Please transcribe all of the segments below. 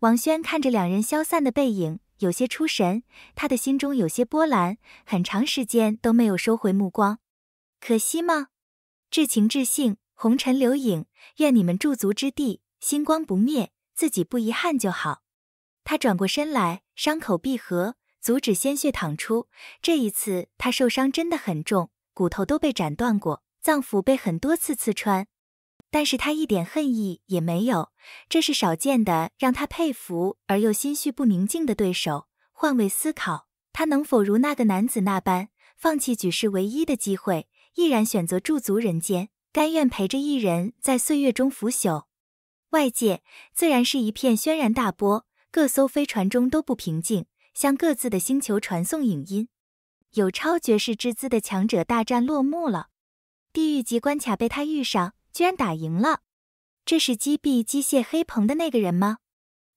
王轩看着两人消散的背影，有些出神。他的心中有些波澜，很长时间都没有收回目光。可惜吗？至情至性，红尘留影。愿你们驻足之地，星光不灭。自己不遗憾就好。他转过身来，伤口闭合，阻止鲜血淌出。这一次他受伤真的很重，骨头都被斩断过，脏腑被很多次刺穿。但是他一点恨意也没有，这是少见的，让他佩服而又心绪不宁静的对手。换位思考，他能否如那个男子那般，放弃举世唯一的机会，毅然选择驻足人间，甘愿陪着一人在岁月中腐朽？外界自然是一片轩然大波，各艘飞船中都不平静，向各自的星球传送影音。有超绝世之姿的强者大战落幕了，地狱级关卡被他遇上。居然打赢了！这是击毙机械黑鹏的那个人吗？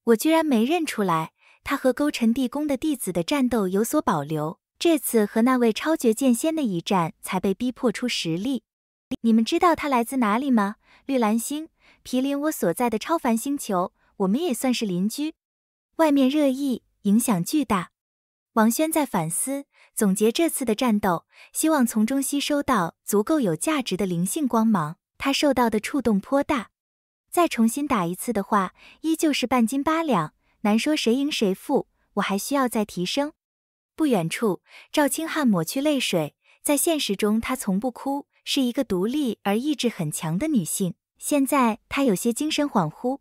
我居然没认出来。他和勾陈地宫的弟子的战斗有所保留，这次和那位超绝剑仙的一战才被逼迫出实力。你们知道他来自哪里吗？绿蓝星毗邻我所在的超凡星球，我们也算是邻居。外面热议，影响巨大。王轩在反思总结这次的战斗，希望从中吸收到足够有价值的灵性光芒。他受到的触动颇大，再重新打一次的话，依旧是半斤八两，难说谁赢谁负。我还需要再提升。不远处，赵清汉抹去泪水，在现实中他从不哭，是一个独立而意志很强的女性。现在他有些精神恍惚。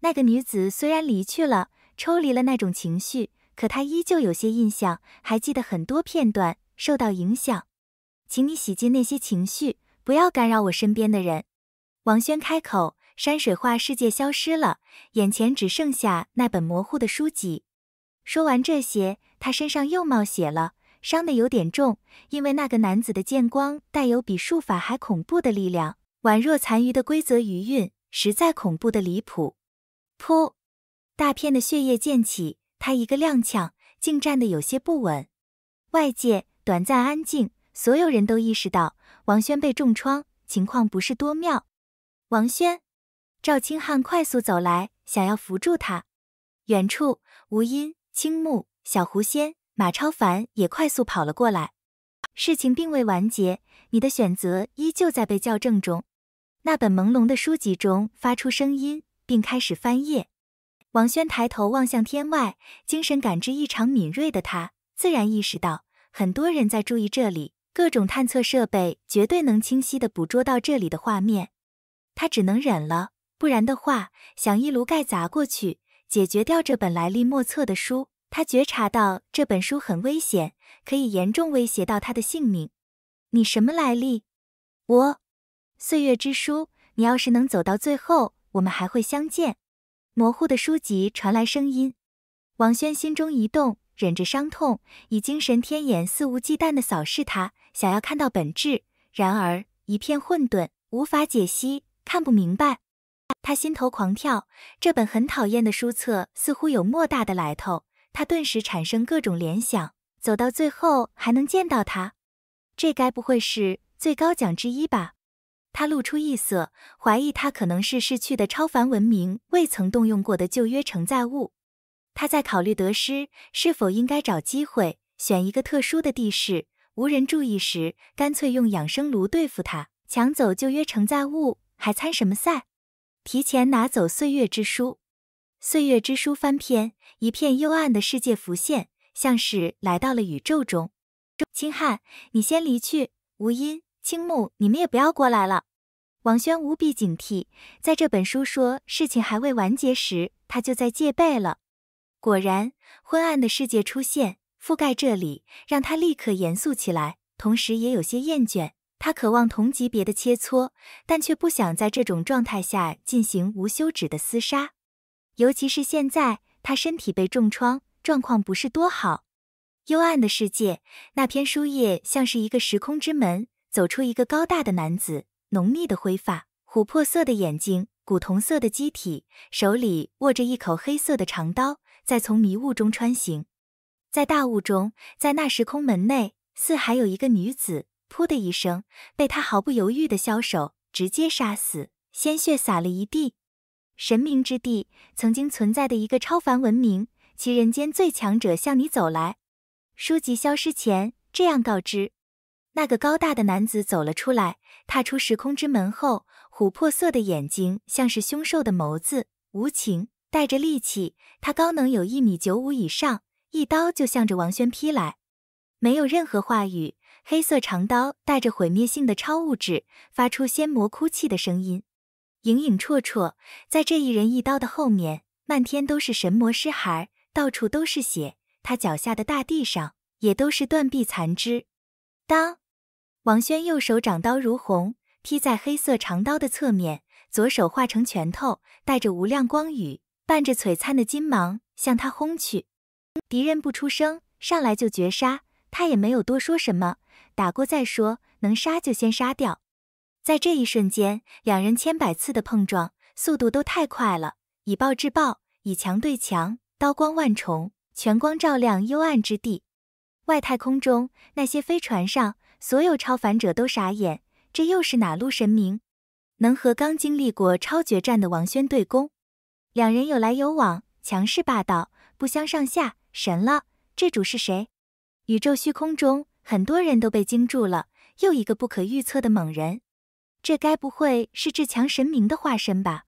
那个女子虽然离去了，抽离了那种情绪，可她依旧有些印象，还记得很多片段，受到影响。请你洗净那些情绪。不要干扰我身边的人，王轩开口。山水画世界消失了，眼前只剩下那本模糊的书籍。说完这些，他身上又冒血了，伤的有点重，因为那个男子的剑光带有比术法还恐怖的力量，宛若残余的规则余韵，实在恐怖的离谱。噗，大片的血液溅起，他一个踉跄，竟站得有些不稳。外界短暂安静，所有人都意识到。王轩被重创，情况不是多妙。王轩，赵清汉快速走来，想要扶住他。远处，吴音、青木、小狐仙、马超凡也快速跑了过来。事情并未完结，你的选择依旧在被校正中。那本朦胧的书籍中发出声音，并开始翻页。王轩抬头望向天外，精神感知异常敏锐的他，自然意识到很多人在注意这里。各种探测设备绝对能清晰的捕捉到这里的画面，他只能忍了，不然的话，想一炉盖砸过去解决掉这本来历莫测的书。他觉察到这本书很危险，可以严重威胁到他的性命。你什么来历？我，岁月之书。你要是能走到最后，我们还会相见。模糊的书籍传来声音，王轩心中一动，忍着伤痛，以精神天眼肆无忌惮地扫视他。想要看到本质，然而一片混沌，无法解析，看不明白。他心头狂跳，这本很讨厌的书册似乎有莫大的来头。他顿时产生各种联想，走到最后还能见到他，这该不会是最高奖之一吧？他露出异色，怀疑他可能是逝去的超凡文明未曾动用过的旧约承载物。他在考虑得失，是否应该找机会选一个特殊的地势。无人注意时，干脆用养生炉对付他，抢走旧约承载物，还参什么赛？提前拿走岁月之书，岁月之书翻篇，一片幽暗的世界浮现，像是来到了宇宙中。青汉，你先离去。吴音、青木，你们也不要过来了。王轩无比警惕，在这本书说事情还未完结时，他就在戒备了。果然，昏暗的世界出现。覆盖这里，让他立刻严肃起来，同时也有些厌倦。他渴望同级别的切磋，但却不想在这种状态下进行无休止的厮杀。尤其是现在，他身体被重创，状况不是多好。幽暗的世界，那片书页像是一个时空之门，走出一个高大的男子，浓密的灰发，琥珀色的眼睛，古铜色的机体，手里握着一口黑色的长刀，在从迷雾中穿行。在大雾中，在那时空门内，似还有一个女子，噗的一声被他毫不犹豫的消手直接杀死，鲜血洒了一地。神明之地曾经存在的一个超凡文明，其人间最强者向你走来。书籍消失前这样告知。那个高大的男子走了出来，踏出时空之门后，琥珀色的眼睛像是凶兽的眸子，无情，带着戾气。他高能有一米九五以上。一刀就向着王轩劈来，没有任何话语。黑色长刀带着毁灭性的超物质，发出仙魔哭泣的声音。影影绰绰，在这一人一刀的后面，漫天都是神魔尸骸，到处都是血。他脚下的大地上也都是断臂残肢。当王轩右手掌刀如虹劈在黑色长刀的侧面，左手化成拳头，带着无量光雨，伴着璀璨的金芒向他轰去。敌人不出声，上来就绝杀。他也没有多说什么，打过再说，能杀就先杀掉。在这一瞬间，两人千百次的碰撞，速度都太快了，以暴制暴，以强对强，刀光万重，全光照亮幽暗之地。外太空中那些飞船上，所有超凡者都傻眼，这又是哪路神明，能和刚经历过超决战的王轩对攻？两人有来有往，强势霸道，不相上下。神了，这主是谁？宇宙虚空中，很多人都被惊住了。又一个不可预测的猛人，这该不会是至强神明的化身吧？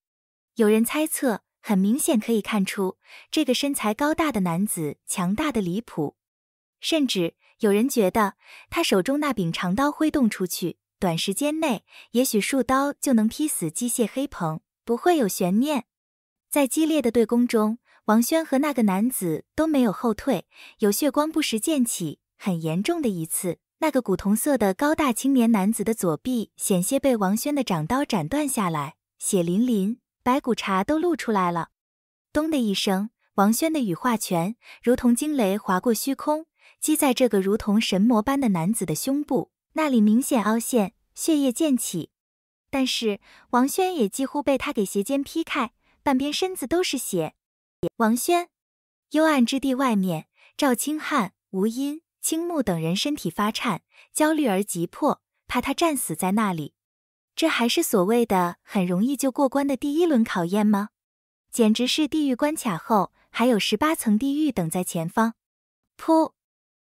有人猜测。很明显可以看出，这个身材高大的男子强大的离谱，甚至有人觉得他手中那柄长刀挥动出去，短时间内也许数刀就能劈死机械黑鹏，不会有悬念。在激烈的对攻中。王轩和那个男子都没有后退，有血光不时溅起，很严重的一次。那个古铜色的高大青年男子的左臂险些被王轩的掌刀斩断下来，血淋淋，白骨茬都露出来了。咚的一声，王轩的羽化拳如同惊雷划过虚空，击在这个如同神魔般的男子的胸部，那里明显凹陷，血液溅起。但是王轩也几乎被他给斜肩劈开，半边身子都是血。王轩，幽暗之地外面，赵清汉、吴音、青木等人身体发颤，焦虑而急迫，怕他战死在那里。这还是所谓的很容易就过关的第一轮考验吗？简直是地狱关卡后还有十八层地狱等在前方！噗，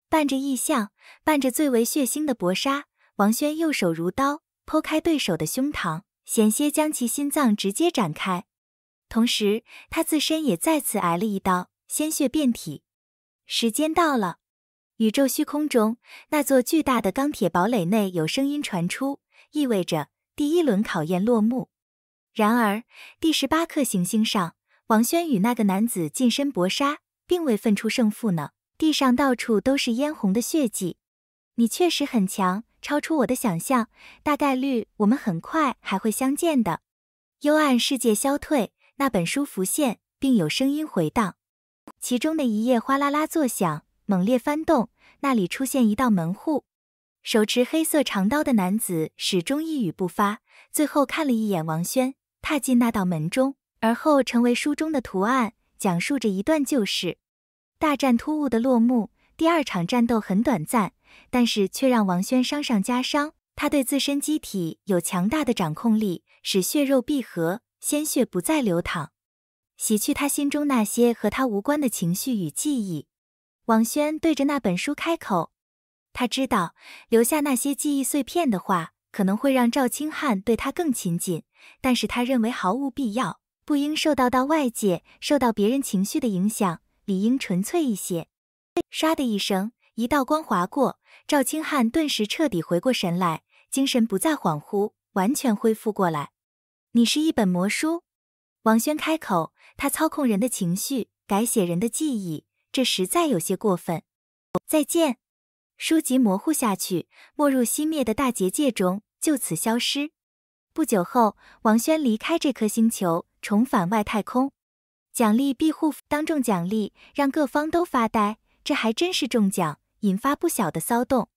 伴着异象，伴着最为血腥的搏杀，王轩右手如刀，剖开对手的胸膛，险些将其心脏直接斩开。同时，他自身也再次挨了一刀，鲜血遍体。时间到了，宇宙虚空中那座巨大的钢铁堡垒内有声音传出，意味着第一轮考验落幕。然而，第十八颗行星上，王轩与那个男子近身搏杀，并未分出胜负呢。地上到处都是嫣红的血迹。你确实很强，超出我的想象。大概率，我们很快还会相见的。幽暗世界消退。那本书浮现，并有声音回荡，其中的一页哗啦啦作响，猛烈翻动。那里出现一道门户，手持黑色长刀的男子始终一语不发，最后看了一眼王轩，踏进那道门中，而后成为书中的图案，讲述着一段旧事。大战突兀的落幕，第二场战斗很短暂，但是却让王轩伤上加伤。他对自身机体有强大的掌控力，使血肉闭合。鲜血不再流淌，洗去他心中那些和他无关的情绪与记忆。王轩对着那本书开口，他知道留下那些记忆碎片的话，可能会让赵清汉对他更亲近，但是他认为毫无必要，不应受到到外界、受到别人情绪的影响，理应纯粹一些。唰的一声，一道光划过，赵清汉顿时彻底回过神来，精神不再恍惚，完全恢复过来。你是一本魔书，王轩开口，他操控人的情绪，改写人的记忆，这实在有些过分。再见，书籍模糊下去，没入熄灭的大结界中，就此消失。不久后，王轩离开这颗星球，重返外太空。奖励庇护，当众奖励，让各方都发呆。这还真是中奖，引发不小的骚动。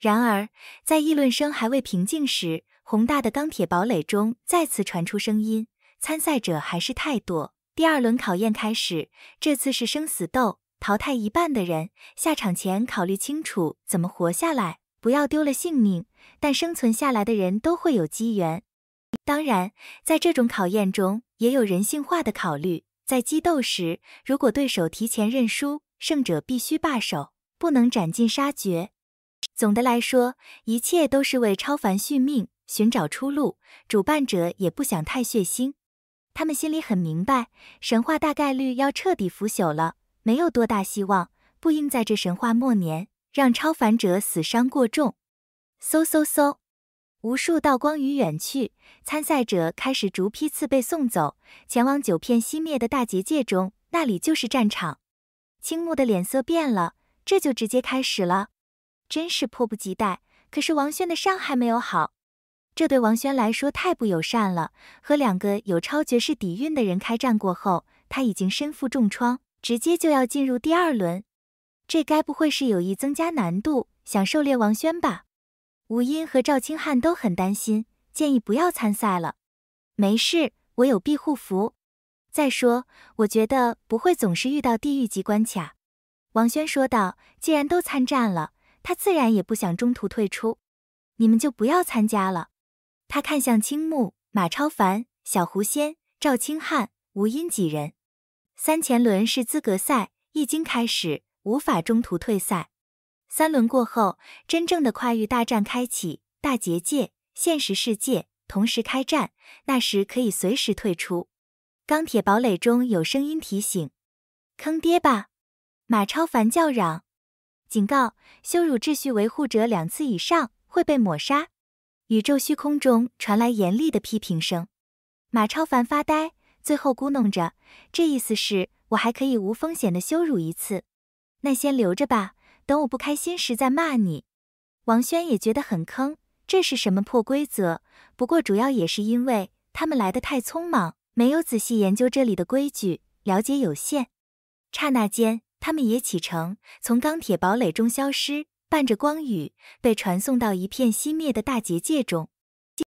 然而，在议论声还未平静时。宏大的钢铁堡垒中再次传出声音，参赛者还是太多。第二轮考验开始，这次是生死斗，淘汰一半的人。下场前考虑清楚怎么活下来，不要丢了性命。但生存下来的人都会有机缘。当然，在这种考验中也有人性化的考虑，在激斗时，如果对手提前认输，胜者必须罢手，不能斩尽杀绝。总的来说，一切都是为超凡续命。寻找出路，主办者也不想太血腥。他们心里很明白，神话大概率要彻底腐朽了，没有多大希望，不应在这神话末年让超凡者死伤过重。嗖嗖嗖，无数道光雨远去，参赛者开始逐批次被送走，前往九片熄灭的大结界中，那里就是战场。青木的脸色变了，这就直接开始了，真是迫不及待。可是王轩的伤还没有好。这对王轩来说太不友善了。和两个有超绝世底蕴的人开战过后，他已经身负重创，直接就要进入第二轮。这该不会是有意增加难度，想狩猎王轩吧？吴音和赵清汉都很担心，建议不要参赛了。没事，我有庇护符。再说，我觉得不会总是遇到地狱级关卡。王轩说道：“既然都参战了，他自然也不想中途退出。你们就不要参加了。”他看向青木、马超凡、小狐仙、赵清汉、吴音几人。三前轮是资格赛，一经开始无法中途退赛。三轮过后，真正的跨域大战开启，大结界、现实世界同时开战。那时可以随时退出。钢铁堡垒中有声音提醒：“坑爹吧！”马超凡叫嚷：“警告，羞辱秩序维护者两次以上会被抹杀。”宇宙虚空中传来严厉的批评声，马超凡发呆，最后咕哝着：“这意思是，我还可以无风险的羞辱一次，那先留着吧，等我不开心时再骂你。”王轩也觉得很坑，这是什么破规则？不过主要也是因为他们来得太匆忙，没有仔细研究这里的规矩，了解有限。刹那间，他们也启程，从钢铁堡垒中消失。伴着光雨，被传送到一片熄灭的大结界中。